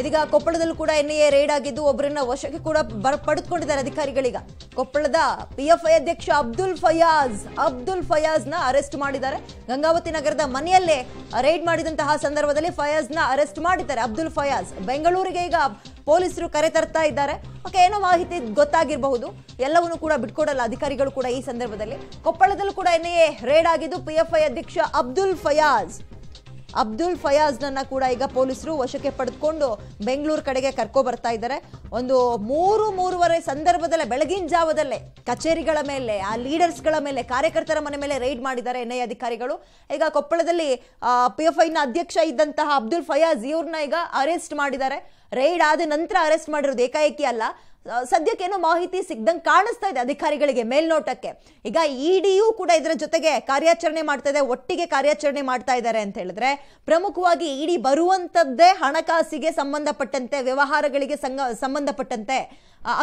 ಇದೀಗ ಕೊಪ್ಪಳದಲ್ಲೂ ಕೂಡ A ride ಆಗಿದ್ದು ಒಬ್ಬರನ್ನ ವಶಕ್ಕೆ ಕೂಡ ಬರ ಪಡೆದುಕೊಂಡಿದ್ದಾರೆ ಅಧಿಕಾರಿಗಳೀಗ ಕೊಪ್ಪಳದ ಪಿ ಎಫ್ ಐ ಅಧ್ಯಕ್ಷ ಅಬ್ದುಲ್ ಫಯಾಜ್ ಅಬ್ದುಲ್ ಫಯಾಜ್ ನ ಅರೆಸ್ಟ್ ಮಾಡಿದ್ದಾರೆ ಗಂಗಾವತಿ ನಗರದ ಮನೆಯಲ್ಲೇ ರೈಡ್ ಮಾಡಿದಂತಹ ಸಂದರ್ಭದಲ್ಲಿ ಫಯಾಜ್ ನ ಅರೆಸ್ಟ್ ಮಾಡಿದ್ದಾರೆ ಅಬ್ದುಲ್ ಫಯಾಜ್ ಬೆಂಗಳೂರಿಗೆ ಈಗ ಪೊಲೀಸರು ಕರೆ ತರ್ತಾ ಇದ್ದಾರೆ ಓಕೆ ಏನೋ ಮಾಹಿತಿ ಗೊತ್ತಾಗಿರಬಹುದು ಎಲ್ಲವನ್ನೂ ಕೂಡ ಬಿಟ್ಕೊಡಲ್ಲ ಅಧಿಕಾರಿಗಳು ಕೂಡ ಈ ಸಂದರ್ಭದಲ್ಲಿ ಕೊಪ್ಪಳದಲ್ಲೂ ಕೂಡ ಎ ರೇಡ್ ಆಗಿದ್ದು ಪಿ ಎಫ್ ಐ ಅಧ್ಯಕ್ಷ ಅಬ್ದುಲ್ ಫಯಾಜ್ ಅಬ್ದುಲ್ ಫಯಾಜ್ನನ್ನ ಕೂಡ ಈಗ ಪೊಲೀಸರು ವಶಕ್ಕೆ ಪಡೆದುಕೊಂಡು ಬೆಂಗಳೂರು ಕಡೆಗೆ ಕರ್ಕೊ ಬರ್ತಾ ಇದ್ದಾರೆ ಒಂದು ಮೂರು ಮೂರುವರೆ ಸಂದರ್ಭದಲ್ಲೇ ಬೆಳಗಿನ ಜಾವದಲ್ಲೇ ಕಚೇರಿಗಳ ಮೇಲೆ ಆ ಲೀಡರ್ಸ್ಗಳ ಮೇಲೆ ಕಾರ್ಯಕರ್ತರ ಮನೆ ಮೇಲೆ ರೈಡ್ ಮಾಡಿದ್ದಾರೆ ಎನ್ಐ ಅಧಿಕಾರಿಗಳು ಈಗ ಕೊಪ್ಪಳದಲ್ಲಿ ಪಿ ಎಫ್ ಐನ ಅಧ್ಯಕ್ಷ ಇದ್ದಂತಹ ಅಬ್ದುಲ್ ಫಯಾಜ್ ಇವ್ರನ್ನ ಈಗ ಅರೆಸ್ಟ್ ಮಾಡಿದ್ದಾರೆ ರೈಡ್ ಆದ ನಂತರ ಅರೆಸ್ಟ್ ಮಾಡಿರೋದು ಏಕಾಏಕಿ ಅಲ್ಲ ಸದ್ಯಕ್ಕೇನೋ ಮಾಹಿತಿ ಸಿಗ್ದಂಗೆ ಕಾಣಿಸ್ತಾ ಇದೆ ಅಧಿಕಾರಿಗಳಿಗೆ ಮೇಲ್ನೋಟಕ್ಕೆ ಈಗ ಇಡಿಯು ಕೂಡ ಇದರ ಜೊತೆಗೆ ಕಾರ್ಯಾಚರಣೆ ಮಾಡ್ತಾ ಇದೆ ಒಟ್ಟಿಗೆ ಕಾರ್ಯಾಚರಣೆ ಮಾಡ್ತಾ ಇದ್ದಾರೆ ಅಂತ ಹೇಳಿದ್ರೆ ಪ್ರಮುಖವಾಗಿ ಇಡಿ ಬರುವಂಥದ್ದೇ ಹಣಕಾಸಿಗೆ ಸಂಬಂಧಪಟ್ಟಂತೆ ವ್ಯವಹಾರಗಳಿಗೆ ಸಂಗ ಸಂಬಂಧಪಟ್ಟಂತೆ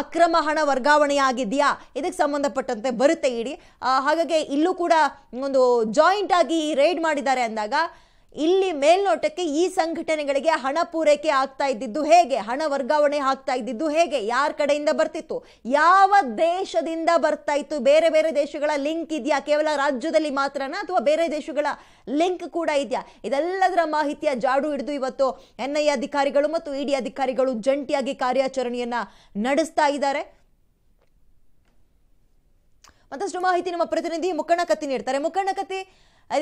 ಅಕ್ರಮ ಹಣ ವರ್ಗಾವಣೆ ಆಗಿದೆಯಾ ಇದಕ್ಕೆ ಸಂಬಂಧಪಟ್ಟಂತೆ ಬರುತ್ತೆ ಇಡಿ ಹಾಗಾಗಿ ಇಲ್ಲೂ ಕೂಡ ಒಂದು ಜಾಯಿಂಟ್ ಆಗಿ ರೇಡ್ ಮಾಡಿದ್ದಾರೆ ಅಂದಾಗ ಇಲ್ಲಿ ಮೇಲ್ನೋಟಕ್ಕೆ ಈ ಸಂಘಟನೆಗಳಿಗೆ ಹಣ ಪೂರೈಕೆ ಆಗ್ತಾ ಇದ್ದಿದ್ದು ಹೇಗೆ ಹಣ ವರ್ಗಾವಣೆ ಆಗ್ತಾ ಇದ್ದಿದ್ದು ಹೇಗೆ ಯಾರ ಕಡೆಯಿಂದ ಬರ್ತಿತ್ತು ಯಾವ ದೇಶದಿಂದ ಬರ್ತಾ ಇತ್ತು ಬೇರೆ ಬೇರೆ ದೇಶಗಳ ಲಿಂಕ್ ಇದೆಯಾ ಕೇವಲ ರಾಜ್ಯದಲ್ಲಿ ಮಾತ್ರನಾ ಅಥವಾ ಬೇರೆ ದೇಶಗಳ ಲಿಂಕ್ ಕೂಡ ಇದೆಯಾ ಇದೆಲ್ಲದರ ಮಾಹಿತಿಯ ಜಾಡು ಹಿಡಿದು ಇವತ್ತು ಎನ್ ಐ ಅಧಿಕಾರಿಗಳು ಮತ್ತು ಇಡಿ ಅಧಿಕಾರಿಗಳು ಜಂಟಿಯಾಗಿ ಕಾರ್ಯಾಚರಣೆಯನ್ನ ನಡೆಸ್ತಾ ಇದ್ದಾರೆ ಮತ್ತಷ್ಟು ಮಾಹಿತಿ ನಮ್ಮ ಪ್ರತಿನಿಧಿ ಮುಖಣ್ಣ ಕತ್ತಿ ನೀಡ್ತಾರೆ ಮುಖಣ್ಣ ಕತ್ತಿ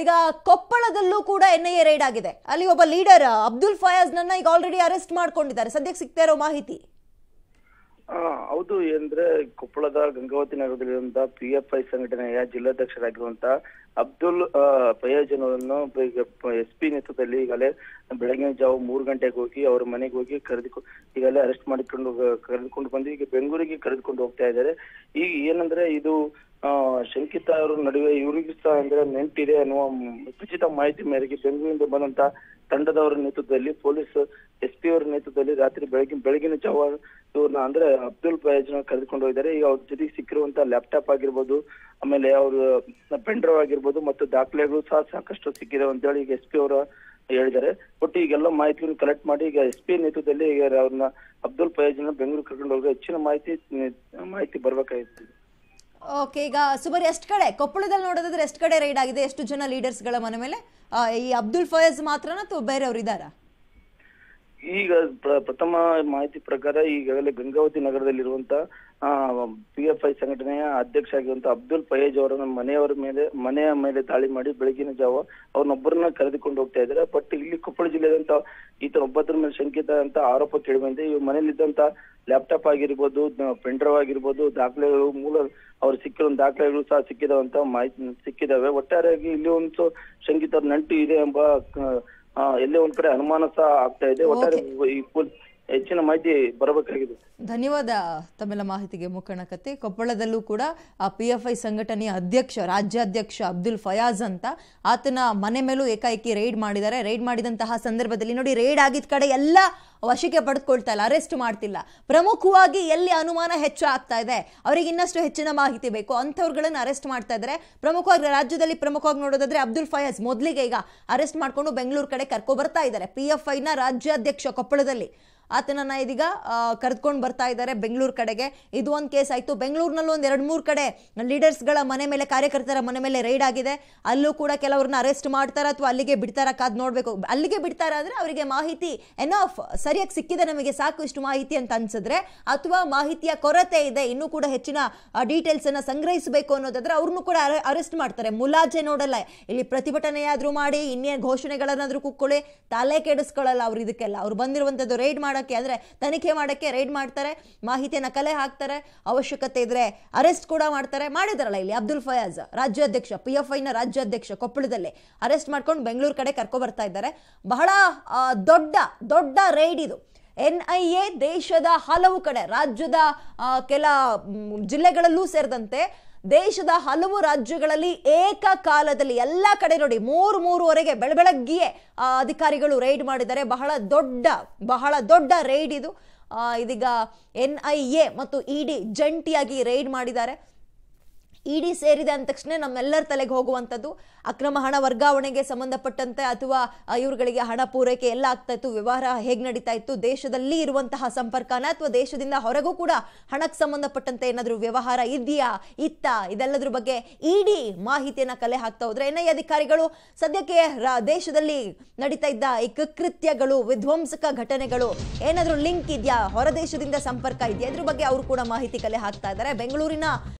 ಈಗ ಕೊಪ್ಪಳದಲ್ಲೂ ಕೂಡ ಎನ್ ಐ ಎ ರೈಡ್ ಆಗಿದೆ ಅಲ್ಲಿ ಒಬ್ಬ ಲೀಡರ್ ಅಬ್ದುಲ್ ಫಯಾಜ್ ನನ್ನ ಈಗ ಆಲ್ರೆಡಿ ಅರೆಸ್ಟ್ ಮಾಡ್ಕೊಂಡಿದ್ದಾರೆ ಸದ್ಯಕ್ಕೆ ಸಿಗ್ತಾ ಇರೋ ಮಾಹಿತಿ ಹೌದು ಅಂದ್ರೆ ಕೊಪ್ಪಳದ ಗಂಗಾವತಿ ನಗರದಲ್ಲಿರುವಂತಹ ಪಿ ಎಫ್ ಐ ಸಂಘಟನೆಯ ಜಿಲ್ಲಾಧ್ಯಕ್ಷರಾಗಿರುವಂತಹ ಅಬ್ದುಲ್ ಫಯಾಜ್ ಅವರನ್ನು ಎಸ್ ಪಿ ನೇತೃತ್ವದಲ್ಲಿ ಈಗಲೇ ಬೆಳಗಿನ ಜಾವ ಮೂರು ಗಂಟೆಗೆ ಹೋಗಿ ಅವರ ಮನೆಗೆ ಹೋಗಿ ಕರೆದುಕೊಂಡು ಈಗಲೇ ಅರೆಸ್ಟ್ ಮಾಡಿಕೊಂಡು ಕರೆದುಕೊಂಡು ಬಂದು ಈಗ ಬೆಂಗಳೂರಿಗೆ ಕರೆದುಕೊಂಡು ಹೋಗ್ತಾ ಇದ್ದಾರೆ ಈಗ ಏನಂದ್ರೆ ಇದು ಶಂಕಿತ ಅವರ ನಡುವೆ ಇವರಿಗೂ ಸಹ ಅಂದ್ರೆ ನೆಂಟಿದೆ ಅನ್ನುವ ಖಚಿತ ಮಾಹಿತಿ ಮೇರೆಗೆ ಬೆಂಗಳೂರಿಂದ ಬಂದಂತ ತಂಡದವರ ನೇತೃತ್ವದಲ್ಲಿ ಪೊಲೀಸ್ ಎಸ್ ಪಿ ಅವರ ನೇತೃತ್ವದಲ್ಲಿ ರಾತ್ರಿ ಬೆಳಗಿನ ಬೆಳಗಿನ ಜಾವ ಇವ್ರನ್ನ ಅಂದ್ರೆ ಅಬ್ದುಲ್ ಪ್ರಯೋಜನ ಕರೆದುಕೊಂಡು ಹೋಗಿದ್ದಾರೆ ಈಗ ಅವ್ರ ಜೊತೆಗೆ ಸಿಕ್ಕಿರುವಂತ ಲ್ಯಾಪ್ಟಾಪ್ ಆಗಿರ್ಬೋದು ಆಮೇಲೆ ಅವ್ರ ಪೆಂಡ್ರವ್ ಆಗಿರ್ಬೋದು ಮತ್ತು ದಾಖಲೆಗಳು ಸಹ ಸಾಕಷ್ಟು ಸಿಕ್ಕಿದೆ ಅಂತ ಹೇಳಿ ಈಗ ಎಸ್ ಪಿ ಅವರ ಹೇಳಿದ್ದಾರೆ ಒಟ್ಟು ಈಗೆಲ್ಲ ಮಾಹಿತಿಯನ್ನು ಕಲೆಕ್ಟ್ ಮಾಡಿ ಈಗ ಎಸ್ ಪಿ ನೇತೃತ್ವದಲ್ಲಿ ಈಗ ಅವ್ರನ್ನ ಅಬ್ದುಲ್ ಪ್ರಯೋಜನ ಬೆಂಗಳೂರು ಕರ್ಕೊಂಡು ಹೋಗಿ ಹೆಚ್ಚಿನ ಮಾಹಿತಿ ಮಾಹಿತಿ ಬರಬೇಕಾಗಿತ್ತು ಓಕೆ ಈಗ ಸುಮಾರು ಎಷ್ಟು ಕಡೆ ಕೊಪ್ಪಳದಲ್ಲಿ ನೋಡೋದಾದ್ರೆ ಎಷ್ಟು ಕಡೆ ರೈಡ್ ಆಗಿದೆ ಎಷ್ಟು ಜನ ಲೀಡರ್ಸ್ಗಳ ಮನೆ ಮೇಲೆ ಈ ಅಬ್ದುಲ್ ಫಯಾಜ್ ಮಾತ್ರನ ಅಥವಾ ಬೇರೆಯವರು ಇದ್ದಾರ ಈಗ ಪ್ರಥಮ ಮಾಹಿತಿ ಪ್ರಕಾರ ಈಗಾಗಲೇ ಗಂಗಾವತಿ ನಗರದಲ್ಲಿರುವಂತ ಪಿ ಎಫ್ ಐ ಸಂಘಟನೆಯ ಅಧ್ಯಕ್ಷ ಆಗಿರುವಂತ ಅಬ್ದುಲ್ ಫಯೇಜ್ ಅವರನ್ನ ಮನೆಯವರ ಮೇಲೆ ಮನೆಯ ಮೇಲೆ ದಾಳಿ ಮಾಡಿ ಬೆಳಗಿನ ಜಾವ ಅವ್ರನ್ನೊಬ್ಬರನ್ನ ಕರೆದುಕೊಂಡು ಹೋಗ್ತಾ ಇದ್ದಾರೆ ಬಟ್ ಇಲ್ಲಿ ಕೊಪ್ಪಳ ಜಿಲ್ಲೆದಂತ ಈತನ ಒಬ್ಬದ್ರ ಮೇಲೆ ಶಂಕಿತ ಅಂತ ಆರೋಪ ಕೇಳಿ ಬಂದಿದೆ ಇವ್ರ ಮನೆಯಲ್ಲಿದ್ದಂತ ಲ್ಯಾಪ್ಟಾಪ್ ಆಗಿರ್ಬೋದು ಪೆನ್ ಡ್ರೈವ್ ಆಗಿರ್ಬೋದು ದಾಖಲೆಗಳು ಮೂಲ ಅವ್ರು ಸಿಕ್ಕಿರೋ ದಾಖಲೆಗಳು ಸಹ ಸಿಕ್ಕಿದಾವಂತ ಮಾಹಿತಿ ಸಿಕ್ಕಿದಾವೆ ಒಟ್ಟಾರೆಯಾಗಿ ಇಲ್ಲಿ ಒಂದು ಶಂಕಿತರ ನಂಟು ಇದೆ ಎಂಬ ಎಲ್ಲೇ ಒಂದ್ ಕಡೆ ಅನುಮಾನ ಸಹ ಆಗ್ತಾ ಇದೆ ಒಟ್ಟಾರೆ ಹೆಚ್ಚಿನ ಮಾಹಿತಿ ಬರಬೇಕಾಗಿದೆ ಧನ್ಯವಾದ ತಮ್ಮೆಲ್ಲ ಮಾಹಿತಿಗೆ ಮುಖಣ ಕತೆ ಕೊಪ್ಪಳದಲ್ಲೂ ಕೂಡ ಆ ಪಿ ಎಫ್ ಐ ಸಂಘಟನೆಯ ಅಧ್ಯಕ್ಷ ರಾಜ್ಯಾಧ್ಯಕ್ಷ ಅಬ್ದುಲ್ ಫಯಾಜ್ ಅಂತ ಆತನ ಮನೆ ಮೇಲೂ ಏಕಾಏಕಿ ರೈಡ್ ಮಾಡಿದ್ದಾರೆ ರೈಡ್ ಮಾಡಿದಂತಹ ಸಂದರ್ಭದಲ್ಲಿ ನೋಡಿ ರೈಡ್ ಆಗಿದ ಕಡೆ ಎಲ್ಲ ವಶಕ್ಕೆ ಪಡೆದುಕೊಳ್ತಾ ಇಲ್ಲ ಅರೆಸ್ಟ್ ಮಾಡ್ತಿಲ್ಲ ಪ್ರಮುಖವಾಗಿ ಎಲ್ಲಿ ಅನುಮಾನ ಹೆಚ್ಚು ಆಗ್ತಾ ಇದೆ ಅವರಿಗೆ ಇನ್ನಷ್ಟು ಹೆಚ್ಚಿನ ಮಾಹಿತಿ ಬೇಕು ಅಂಥವ್ರುಗಳನ್ನು ಅರೆಸ್ಟ್ ಮಾಡ್ತಾ ಇದ್ದಾರೆ ಪ್ರಮುಖವಾಗಿ ರಾಜ್ಯದಲ್ಲಿ ಪ್ರಮುಖವಾಗಿ ನೋಡೋದಾದ್ರೆ ಅಬ್ದುಲ್ ಫಯಾಜ್ ಮೊದಲಿಗೆ ಈಗ ಅರೆಸ್ಟ್ ಮಾಡಿಕೊಂಡು ಬೆಂಗಳೂರು ಕಡೆ ಕರ್ಕೊ ಬರ್ತಾ ಇದ್ದಾರೆ ಪಿ ಎಫ್ ಐನ ರಾಜ್ಯಾಧ್ಯಕ್ಷ ಕೊಪ್ಪಳದಲ್ಲಿ ಆತನನ್ನು ಇದೀಗ ಕರೆದುಕೊಂಡು ಬರ್ತಾ ಇದ್ದಾರೆ ಬೆಂಗಳೂರು ಕಡೆಗೆ ಇದು ಒಂದು ಕೇಸ್ ಆಯಿತು ಬೆಂಗಳೂರಿನಲ್ಲೂ ಒಂದು ಎರಡು ಮೂರು ಕಡೆ ಲೀಡರ್ಸ್ಗಳ ಮನೆ ಮೇಲೆ ಕಾರ್ಯಕರ್ತರ ಮನೆ ಮೇಲೆ ರೈಡ್ ಆಗಿದೆ ಅಲ್ಲೂ ಕೂಡ ಕೆಲವ್ರನ್ನ ಅರೆಸ್ಟ್ ಮಾಡ್ತಾರೆ ಅಥವಾ ಅಲ್ಲಿಗೆ ಬಿಡ್ತಾರ ಕಾದ್ ನೋಡಬೇಕು ಅಲ್ಲಿಗೆ ಬಿಡ್ತಾರ ಅಂದರೆ ಅವರಿಗೆ ಮಾಹಿತಿ ಎನಫ್ ಸರಿಯಾಗಿ ಸಿಕ್ಕಿದೆ ನಮಗೆ ಸಾಕು ಇಷ್ಟು ಮಾಹಿತಿ ಅಂತ ಅನ್ಸಿದ್ರೆ ಅಥವಾ ಮಾಹಿತಿಯ ಕೊರತೆ ಇದೆ ಇನ್ನೂ ಕೂಡ ಹೆಚ್ಚಿನ ಡೀಟೇಲ್ಸ್ ಅನ್ನು ಸಂಗ್ರಹಿಸಬೇಕು ಅನ್ನೋದಾದ್ರೆ ಅವ್ರನ್ನೂ ಕೂಡ ಅರೆಸ್ಟ್ ಮಾಡ್ತಾರೆ ಮುಲಾಜೆ ನೋಡಲ್ಲ ಇಲ್ಲಿ ಪ್ರತಿಭಟನೆಯಾದರೂ ಮಾಡಿ ಇನ್ನೇನು ಘೋಷಣೆಗಳನ್ನಾದರೂ ಕುಕ್ಕೊಳ್ಳಿ ತಲೆ ಕೆಡಿಸ್ಕೊಳ್ಳಲ್ಲ ಅವ್ರು ಇದಕ್ಕೆಲ್ಲ ಅವ್ರು ಬಂದಿರುವಂಥದ್ದು ರೈಡ್ ಮಾಡೋ ಮಾಡೋಕ್ಕೆ ಅಂದರೆ ತನಿಖೆ ಮಾಡೋಕ್ಕೆ ರೈಡ್ ಮಾಡ್ತಾರೆ ಮಾಹಿತಿಯನ್ನು ಕಲೆ ಹಾಕ್ತಾರೆ ಅವಶ್ಯಕತೆ ಇದ್ದರೆ ಅರೆಸ್ಟ್ ಕೂಡ ಮಾಡ್ತಾರೆ ಮಾಡಿದಾರಲ್ಲ ಇಲ್ಲಿ ಅಬ್ದುಲ್ ಫಯಾಜ್ ರಾಜ್ಯಾಧ್ಯಕ್ಷ ಪಿ ಎಫ್ ಐನ ರಾಜ್ಯಾಧ್ಯಕ್ಷ ಕೊಪ್ಪಳದಲ್ಲಿ ಅರೆಸ್ಟ್ ಮಾಡ್ಕೊಂಡು ಬೆಂಗಳೂರು ಕಡೆ ಬರ್ತಾ ಇದ್ದಾರೆ ಬಹಳ ದೊಡ್ಡ ದೊಡ್ಡ ರೈಡ್ ಇದು ಎನ್ ಐ ಎ ದೇಶದ ಹಲವು ಕಡೆ ರಾಜ್ಯದ ಕೆಲ ಜಿಲ್ಲೆಗಳಲ್ಲೂ ಸೇರಿದಂತೆ ದೇಶದ ಹಲವು ರಾಜ್ಯಗಳಲ್ಲಿ ಏಕಕಾಲದಲ್ಲಿ ಎಲ್ಲ ಕಡೆ ನೋಡಿ ಮೂರು ಮೂರುವರೆಗೆ ಬೆಳಬೆಳಗ್ಗೆಯೇ ಅಧಿಕಾರಿಗಳು ರೈಡ್ ಮಾಡಿದ್ದಾರೆ ಬಹಳ ದೊಡ್ಡ ಬಹಳ ದೊಡ್ಡ ರೈಡ್ ಇದು ಇದೀಗ ಎನ್ ಐ ಎ ಮತ್ತು ಇ ಡಿ ಜಂಟಿಯಾಗಿ ರೈಡ್ ಮಾಡಿದ್ದಾರೆ ಇಡಿ ಸೇರಿದೆ ಅಂದ ತಕ್ಷಣ ನಮ್ಮೆಲ್ಲರ ತಲೆಗೆ ಹೋಗುವಂಥದ್ದು ಅಕ್ರಮ ಹಣ ವರ್ಗಾವಣೆಗೆ ಸಂಬಂಧಪಟ್ಟಂತೆ ಅಥವಾ ಇವರುಗಳಿಗೆ ಹಣ ಪೂರೈಕೆ ಎಲ್ಲ ಆಗ್ತಾ ಇತ್ತು ವ್ಯವಹಾರ ಹೇಗೆ ನಡೀತಾ ಇತ್ತು ದೇಶದಲ್ಲಿ ಇರುವಂತಹ ಸಂಪರ್ಕನ ಅಥವಾ ದೇಶದಿಂದ ಹೊರಗೂ ಕೂಡ ಹಣಕ್ಕೆ ಸಂಬಂಧಪಟ್ಟಂತೆ ಏನಾದರೂ ವ್ಯವಹಾರ ಇದೆಯಾ ಇತ್ತ ಇದೆಲ್ಲದ್ರ ಬಗ್ಗೆ ಇಡಿ ಮಾಹಿತಿಯನ್ನು ಕಲೆ ಹಾಕ್ತಾ ಹೋದ್ರೆ ಎನ್ಐ ಅಧಿಕಾರಿಗಳು ಸದ್ಯಕ್ಕೆ ದೇಶದಲ್ಲಿ ನಡೀತಾ ಇದ್ದ ಈ ಕೃತ್ಯಗಳು ವಿಧ್ವಂಸಕ ಘಟನೆಗಳು ಏನಾದರೂ ಲಿಂಕ್ ಇದೆಯಾ ಹೊರದೇಶದಿಂದ ಸಂಪರ್ಕ ಇದೆಯಾ ಇದ್ರ ಬಗ್ಗೆ ಅವರು ಕೂಡ ಮಾಹಿತಿ ಕಲೆ ಹಾಕ್ತಾ ಇದ್ದಾರೆ ಬೆಂಗಳೂರಿನ